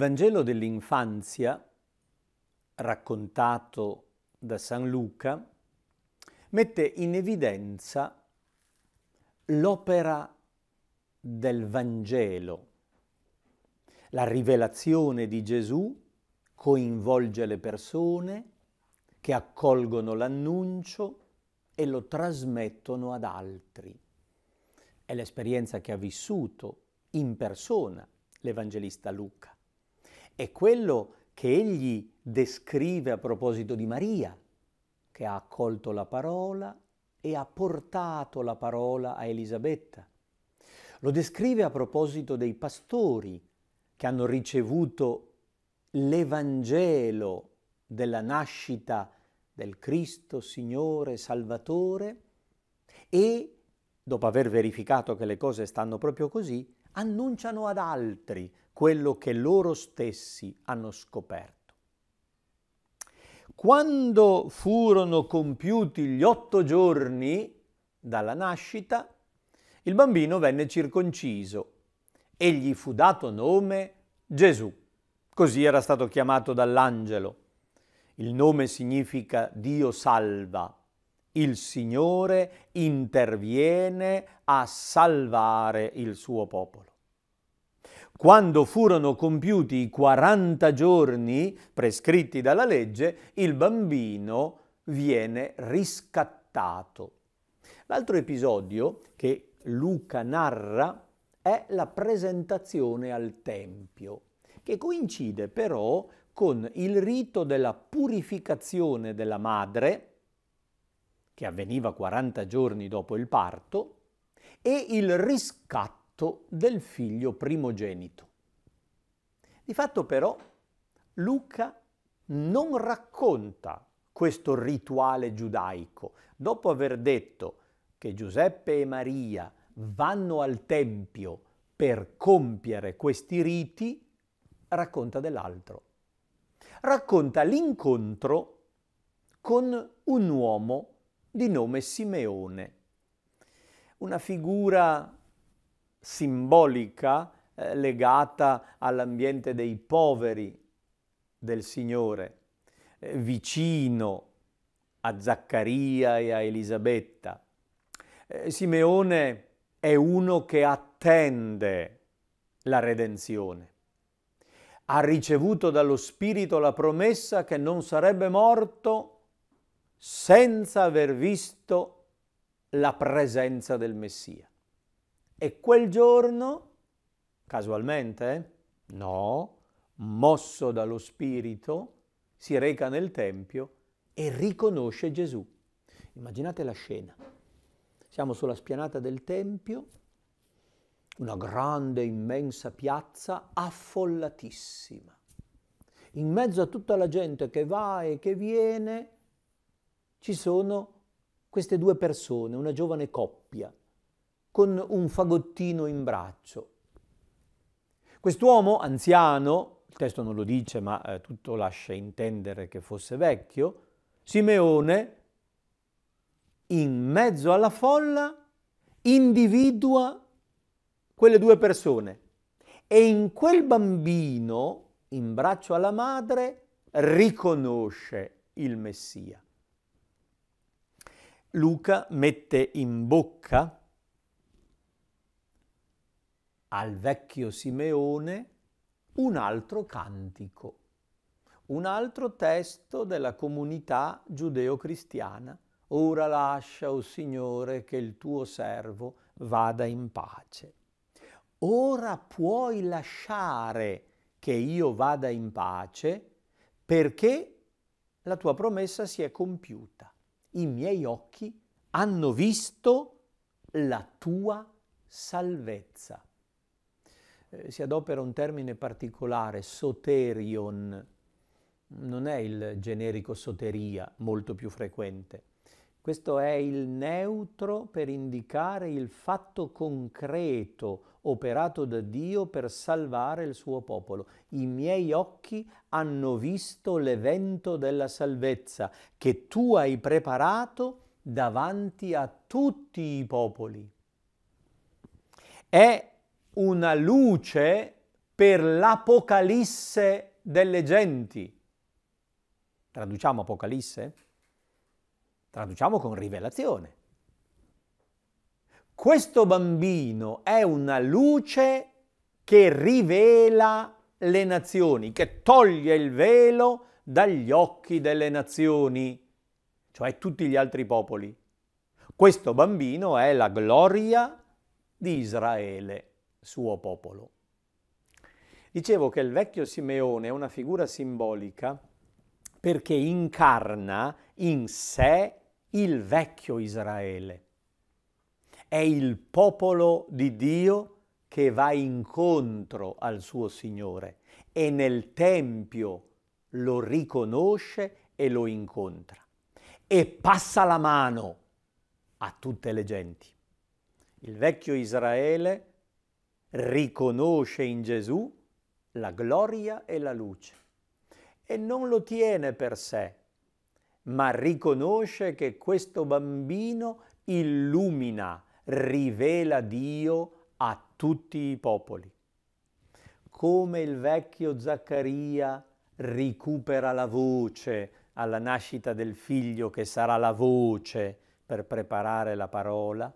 Il Vangelo dell'infanzia, raccontato da San Luca, mette in evidenza l'opera del Vangelo. La rivelazione di Gesù coinvolge le persone che accolgono l'annuncio e lo trasmettono ad altri. È l'esperienza che ha vissuto in persona l'Evangelista Luca è quello che egli descrive a proposito di Maria, che ha accolto la parola e ha portato la parola a Elisabetta. Lo descrive a proposito dei pastori che hanno ricevuto l'Evangelo della nascita del Cristo Signore Salvatore e dopo aver verificato che le cose stanno proprio così, annunciano ad altri quello che loro stessi hanno scoperto. Quando furono compiuti gli otto giorni dalla nascita, il bambino venne circonciso e gli fu dato nome Gesù. Così era stato chiamato dall'angelo. Il nome significa Dio salva il Signore interviene a salvare il suo popolo. Quando furono compiuti i 40 giorni prescritti dalla legge, il bambino viene riscattato. L'altro episodio che Luca narra è la presentazione al Tempio, che coincide però con il rito della purificazione della madre, che avveniva 40 giorni dopo il parto, e il riscatto del figlio primogenito. Di fatto però Luca non racconta questo rituale giudaico. Dopo aver detto che Giuseppe e Maria vanno al Tempio per compiere questi riti, racconta dell'altro. Racconta l'incontro con un uomo di nome Simeone, una figura simbolica eh, legata all'ambiente dei poveri del Signore, eh, vicino a Zaccaria e a Elisabetta. Eh, Simeone è uno che attende la redenzione. Ha ricevuto dallo Spirito la promessa che non sarebbe morto senza aver visto la presenza del Messia. E quel giorno, casualmente, eh, no, mosso dallo Spirito, si reca nel Tempio e riconosce Gesù. Immaginate la scena. Siamo sulla spianata del Tempio, una grande, immensa piazza affollatissima. In mezzo a tutta la gente che va e che viene, ci sono queste due persone, una giovane coppia, con un fagottino in braccio. Quest'uomo anziano, il testo non lo dice ma eh, tutto lascia intendere che fosse vecchio, Simeone, in mezzo alla folla, individua quelle due persone e in quel bambino, in braccio alla madre, riconosce il Messia. Luca mette in bocca al vecchio Simeone un altro cantico, un altro testo della comunità giudeo-cristiana. Ora lascia, o oh Signore, che il tuo servo vada in pace. Ora puoi lasciare che io vada in pace perché la tua promessa si è compiuta i miei occhi hanno visto la tua salvezza. Eh, si adopera un termine particolare, soterion, non è il generico soteria molto più frequente. Questo è il neutro per indicare il fatto concreto operato da Dio per salvare il suo popolo. I miei occhi hanno visto l'evento della salvezza che tu hai preparato davanti a tutti i popoli. È una luce per l'apocalisse delle genti. Traduciamo apocalisse? traduciamo con rivelazione. Questo bambino è una luce che rivela le nazioni, che toglie il velo dagli occhi delle nazioni, cioè tutti gli altri popoli. Questo bambino è la gloria di Israele, suo popolo. Dicevo che il vecchio Simeone è una figura simbolica perché incarna in sé il vecchio Israele. È il popolo di Dio che va incontro al suo Signore e nel Tempio lo riconosce e lo incontra e passa la mano a tutte le genti. Il vecchio Israele riconosce in Gesù la gloria e la luce e non lo tiene per sé, ma riconosce che questo bambino illumina, rivela Dio a tutti i popoli. Come il vecchio Zaccaria recupera la voce alla nascita del figlio che sarà la voce per preparare la parola,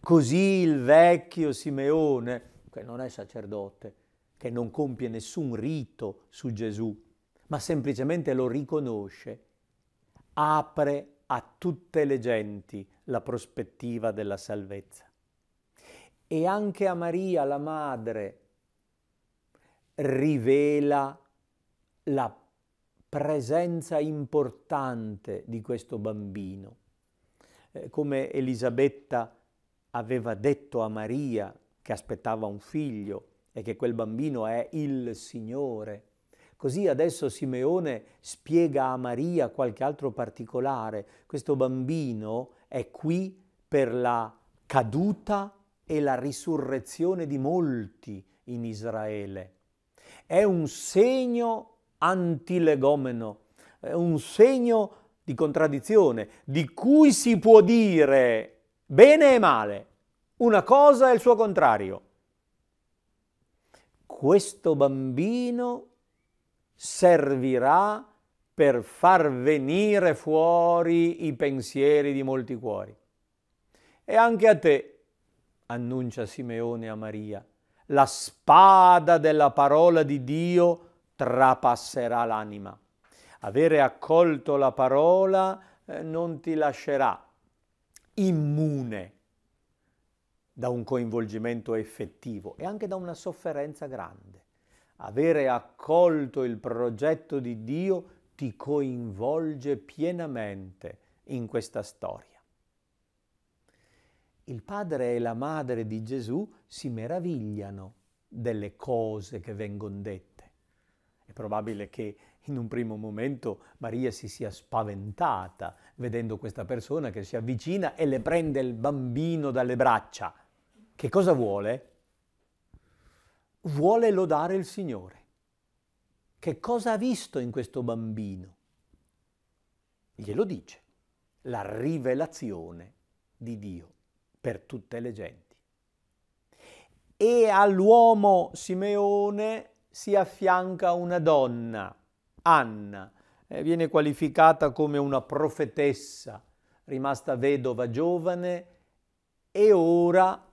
così il vecchio Simeone, che non è sacerdote, che non compie nessun rito su Gesù, ma semplicemente lo riconosce apre a tutte le genti la prospettiva della salvezza. E anche a Maria, la madre, rivela la presenza importante di questo bambino. Eh, come Elisabetta aveva detto a Maria che aspettava un figlio e che quel bambino è il Signore, Così adesso Simeone spiega a Maria qualche altro particolare. Questo bambino è qui per la caduta e la risurrezione di molti in Israele. È un segno antilegomeno, è un segno di contraddizione, di cui si può dire bene e male, una cosa e il suo contrario. Questo bambino servirà per far venire fuori i pensieri di molti cuori. E anche a te, annuncia Simeone a Maria, la spada della parola di Dio trapasserà l'anima. Avere accolto la parola eh, non ti lascerà immune da un coinvolgimento effettivo e anche da una sofferenza grande. Avere accolto il progetto di Dio ti coinvolge pienamente in questa storia. Il padre e la madre di Gesù si meravigliano delle cose che vengono dette. È probabile che in un primo momento Maria si sia spaventata vedendo questa persona che si avvicina e le prende il bambino dalle braccia. Che cosa vuole? vuole lodare il Signore. Che cosa ha visto in questo bambino? Glielo dice la rivelazione di Dio per tutte le genti. E all'uomo Simeone si affianca una donna, Anna, viene qualificata come una profetessa, rimasta vedova giovane e ora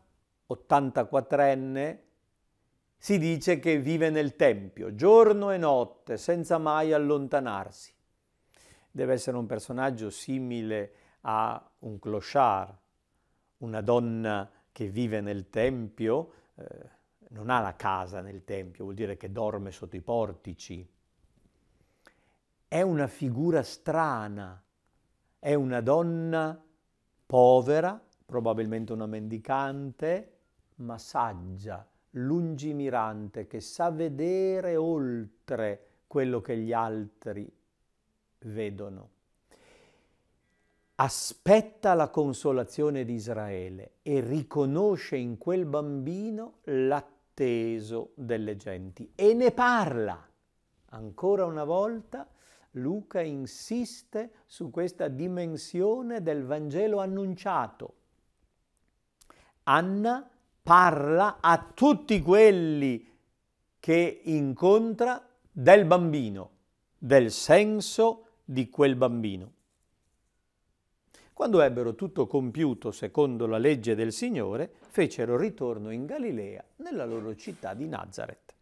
84enne si dice che vive nel Tempio, giorno e notte, senza mai allontanarsi. Deve essere un personaggio simile a un clochard, una donna che vive nel Tempio, eh, non ha la casa nel Tempio, vuol dire che dorme sotto i portici. È una figura strana, è una donna povera, probabilmente una mendicante, ma saggia, lungimirante, che sa vedere oltre quello che gli altri vedono. Aspetta la consolazione di Israele e riconosce in quel bambino l'atteso delle genti e ne parla. Ancora una volta Luca insiste su questa dimensione del Vangelo annunciato. Anna parla a tutti quelli che incontra del bambino, del senso di quel bambino. Quando ebbero tutto compiuto secondo la legge del Signore, fecero ritorno in Galilea, nella loro città di Nazareth.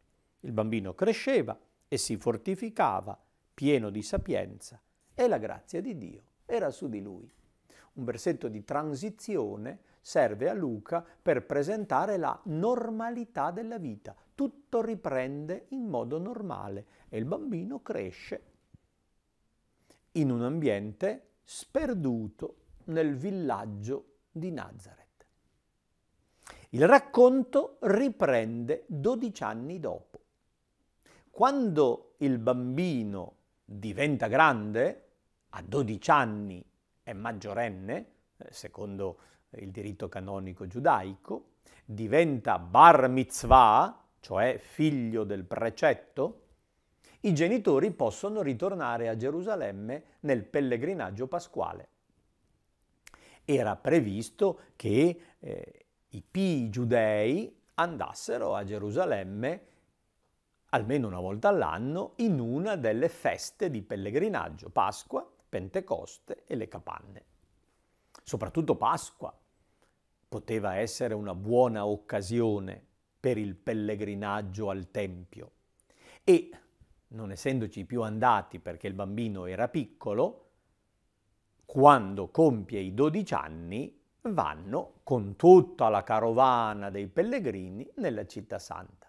Il bambino cresceva e si fortificava, pieno di sapienza, e la grazia di Dio era su di lui. Un versetto di transizione serve a Luca per presentare la normalità della vita. Tutto riprende in modo normale e il bambino cresce in un ambiente sperduto nel villaggio di Nazareth. Il racconto riprende 12 anni dopo. Quando il bambino diventa grande, a 12 anni è maggiorenne, eh, secondo il diritto canonico giudaico, diventa bar mitzvah, cioè figlio del precetto, i genitori possono ritornare a Gerusalemme nel pellegrinaggio pasquale. Era previsto che eh, i pii giudei andassero a Gerusalemme almeno una volta all'anno in una delle feste di pellegrinaggio, Pasqua, Pentecoste e le capanne soprattutto Pasqua, poteva essere una buona occasione per il pellegrinaggio al Tempio. E, non essendoci più andati perché il bambino era piccolo, quando compie i 12 anni vanno con tutta la carovana dei pellegrini nella città santa.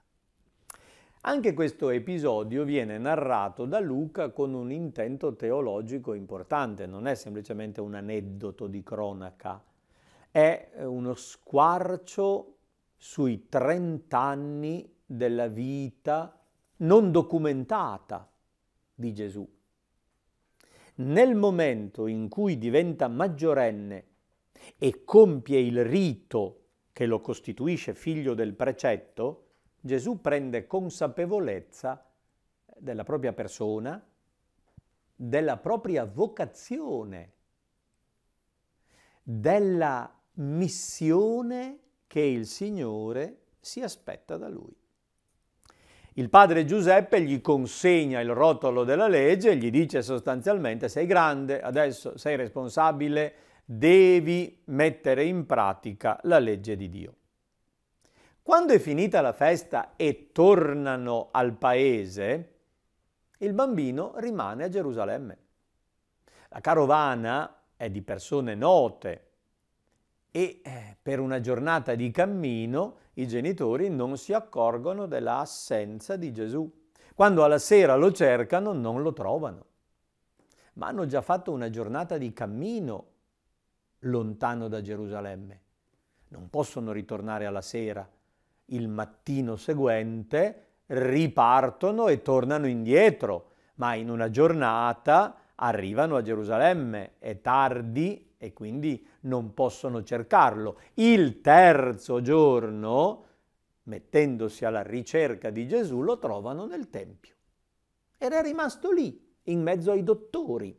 Anche questo episodio viene narrato da Luca con un intento teologico importante, non è semplicemente un aneddoto di cronaca, è eh, uno squarcio sui 30 anni della vita non documentata di Gesù. Nel momento in cui diventa maggiorenne e compie il rito che lo costituisce figlio del precetto, Gesù prende consapevolezza della propria persona, della propria vocazione, della missione che il Signore si aspetta da lui. Il padre Giuseppe gli consegna il rotolo della legge e gli dice sostanzialmente sei grande, adesso sei responsabile, devi mettere in pratica la legge di Dio. Quando è finita la festa e tornano al paese, il bambino rimane a Gerusalemme. La carovana è di persone note e eh, per una giornata di cammino i genitori non si accorgono dell'assenza di Gesù. Quando alla sera lo cercano non lo trovano, ma hanno già fatto una giornata di cammino lontano da Gerusalemme. Non possono ritornare alla sera il mattino seguente ripartono e tornano indietro, ma in una giornata arrivano a Gerusalemme, è tardi e quindi non possono cercarlo. Il terzo giorno, mettendosi alla ricerca di Gesù, lo trovano nel Tempio. Ed è rimasto lì, in mezzo ai dottori.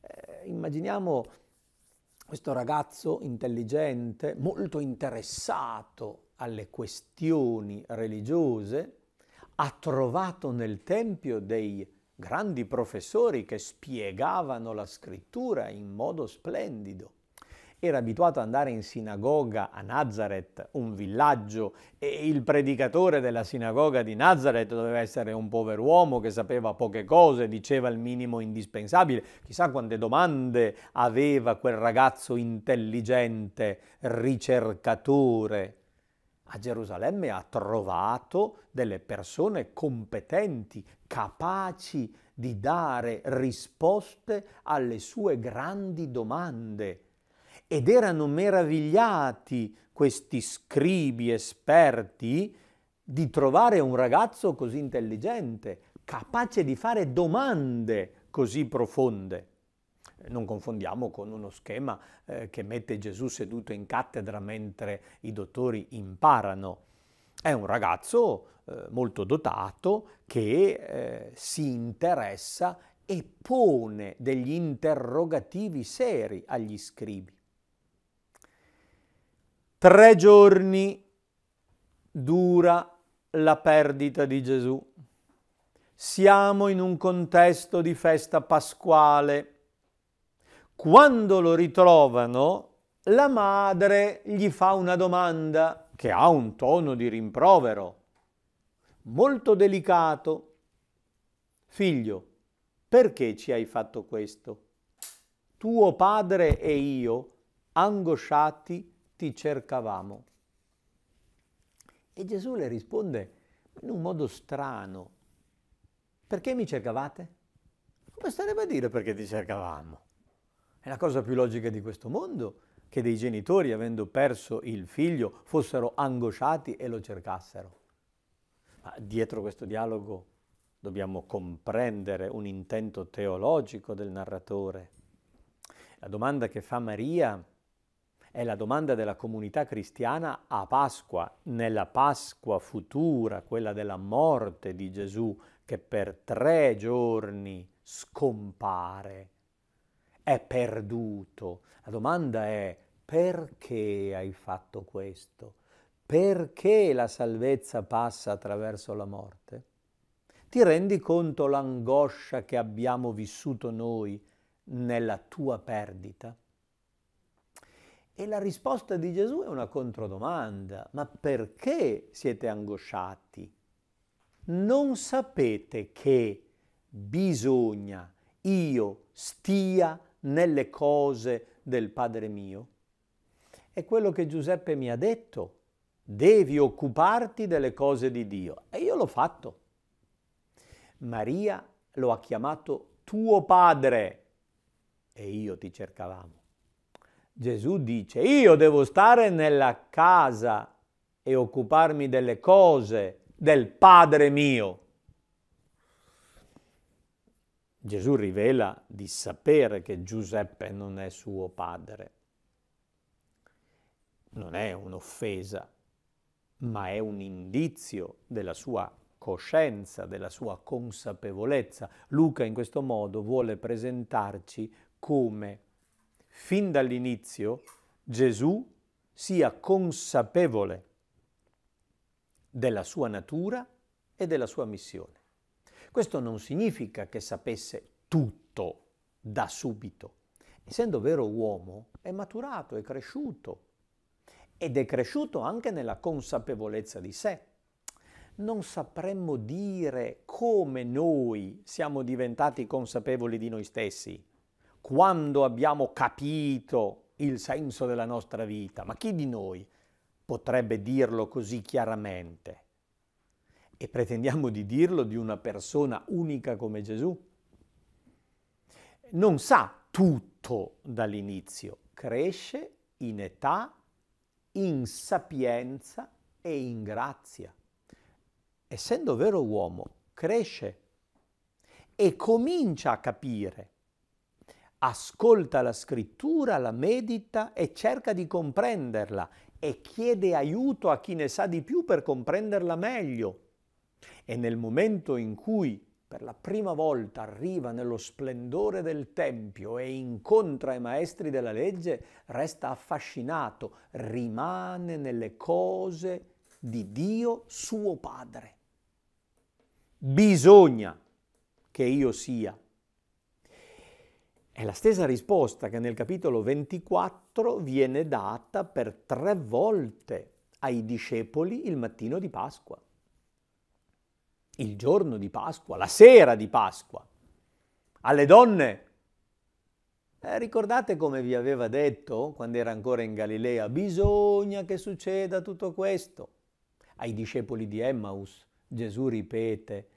Eh, immaginiamo questo ragazzo intelligente, molto interessato alle questioni religiose, ha trovato nel Tempio dei grandi professori che spiegavano la scrittura in modo splendido. Era abituato ad andare in sinagoga a Nazareth, un villaggio, e il predicatore della sinagoga di Nazareth doveva essere un pover'uomo che sapeva poche cose, diceva il minimo indispensabile. Chissà quante domande aveva quel ragazzo intelligente, ricercatore, a Gerusalemme ha trovato delle persone competenti, capaci di dare risposte alle sue grandi domande. Ed erano meravigliati questi scribi esperti di trovare un ragazzo così intelligente, capace di fare domande così profonde non confondiamo con uno schema eh, che mette Gesù seduto in cattedra mentre i dottori imparano. È un ragazzo eh, molto dotato che eh, si interessa e pone degli interrogativi seri agli scribi. Tre giorni dura la perdita di Gesù. Siamo in un contesto di festa pasquale quando lo ritrovano, la madre gli fa una domanda che ha un tono di rimprovero, molto delicato. Figlio, perché ci hai fatto questo? Tuo padre e io, angosciati, ti cercavamo. E Gesù le risponde in un modo strano. Perché mi cercavate? Come starebbe a dire perché ti cercavamo? È la cosa più logica di questo mondo che dei genitori, avendo perso il figlio, fossero angosciati e lo cercassero. Ma dietro questo dialogo dobbiamo comprendere un intento teologico del narratore. La domanda che fa Maria è la domanda della comunità cristiana a Pasqua, nella Pasqua futura, quella della morte di Gesù, che per tre giorni scompare è perduto. La domanda è perché hai fatto questo? Perché la salvezza passa attraverso la morte? Ti rendi conto l'angoscia che abbiamo vissuto noi nella tua perdita? E la risposta di Gesù è una controdomanda. Ma perché siete angosciati? Non sapete che bisogna io stia nelle cose del Padre mio? È quello che Giuseppe mi ha detto. Devi occuparti delle cose di Dio. E io l'ho fatto. Maria lo ha chiamato tuo padre e io ti cercavamo. Gesù dice, io devo stare nella casa e occuparmi delle cose del padre mio. Gesù rivela di sapere che Giuseppe non è suo padre. Non è un'offesa, ma è un indizio della sua coscienza, della sua consapevolezza. Luca in questo modo vuole presentarci come fin dall'inizio Gesù sia consapevole della sua natura e della sua missione. Questo non significa che sapesse tutto da subito. Essendo vero uomo, è maturato, è cresciuto ed è cresciuto anche nella consapevolezza di sé. Non sapremmo dire come noi siamo diventati consapevoli di noi stessi, quando abbiamo capito il senso della nostra vita, ma chi di noi potrebbe dirlo così chiaramente? e pretendiamo di dirlo di una persona unica come Gesù, non sa tutto dall'inizio, cresce in età, in sapienza e in grazia. Essendo vero uomo, cresce e comincia a capire. Ascolta la scrittura, la medita e cerca di comprenderla e chiede aiuto a chi ne sa di più per comprenderla meglio e nel momento in cui per la prima volta arriva nello splendore del Tempio e incontra i maestri della legge, resta affascinato, rimane nelle cose di Dio suo Padre. Bisogna che io sia. È la stessa risposta che nel capitolo 24 viene data per tre volte ai discepoli il mattino di Pasqua il giorno di Pasqua, la sera di Pasqua, alle donne. Eh, ricordate come vi aveva detto quando era ancora in Galilea, bisogna che succeda tutto questo. Ai discepoli di Emmaus Gesù ripete,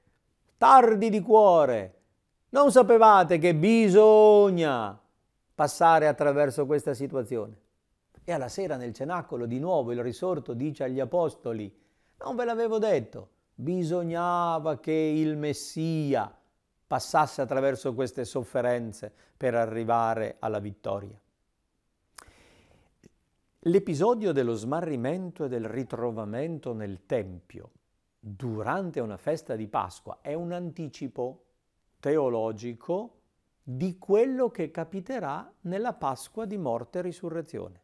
tardi di cuore, non sapevate che bisogna passare attraverso questa situazione. E alla sera nel cenacolo di nuovo il risorto dice agli apostoli, non ve l'avevo detto, bisognava che il Messia passasse attraverso queste sofferenze per arrivare alla vittoria. L'episodio dello smarrimento e del ritrovamento nel Tempio durante una festa di Pasqua è un anticipo teologico di quello che capiterà nella Pasqua di morte e risurrezione.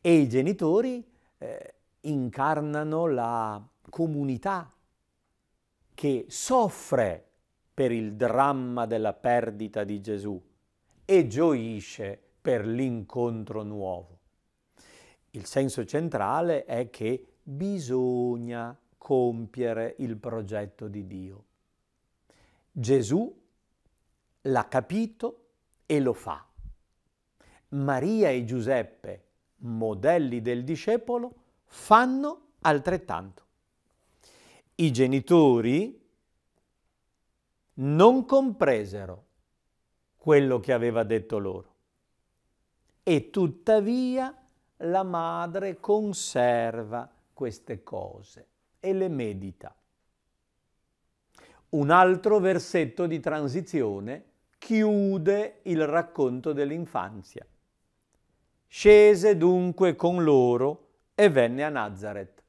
E i genitori eh, incarnano la comunità che soffre per il dramma della perdita di Gesù e gioisce per l'incontro nuovo. Il senso centrale è che bisogna compiere il progetto di Dio. Gesù l'ha capito e lo fa. Maria e Giuseppe, modelli del discepolo, fanno altrettanto i genitori non compresero quello che aveva detto loro e tuttavia la madre conserva queste cose e le medita. Un altro versetto di transizione chiude il racconto dell'infanzia. Scese dunque con loro e venne a Nazareth.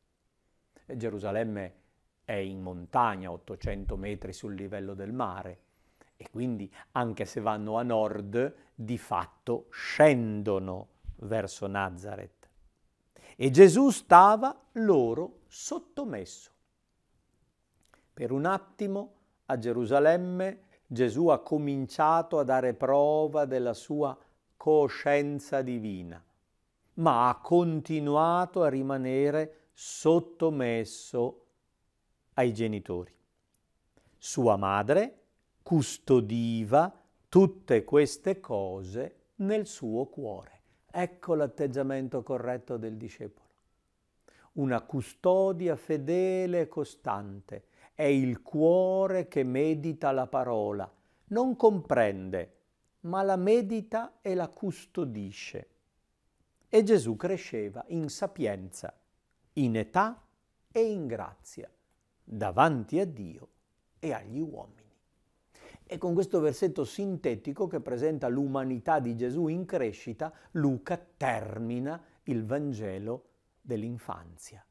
E Gerusalemme è in montagna, 800 metri sul livello del mare, e quindi anche se vanno a nord, di fatto scendono verso Nazareth. E Gesù stava loro sottomesso. Per un attimo a Gerusalemme Gesù ha cominciato a dare prova della sua coscienza divina, ma ha continuato a rimanere sottomesso ai genitori. Sua madre custodiva tutte queste cose nel suo cuore. Ecco l'atteggiamento corretto del discepolo. Una custodia fedele e costante è il cuore che medita la parola, non comprende, ma la medita e la custodisce. E Gesù cresceva in sapienza, in età e in grazia davanti a Dio e agli uomini. E con questo versetto sintetico che presenta l'umanità di Gesù in crescita, Luca termina il Vangelo dell'infanzia.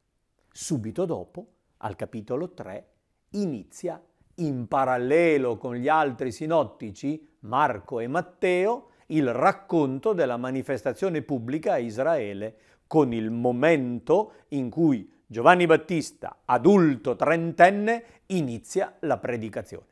Subito dopo, al capitolo 3, inizia in parallelo con gli altri sinottici, Marco e Matteo, il racconto della manifestazione pubblica a Israele, con il momento in cui Giovanni Battista, adulto trentenne, inizia la predicazione.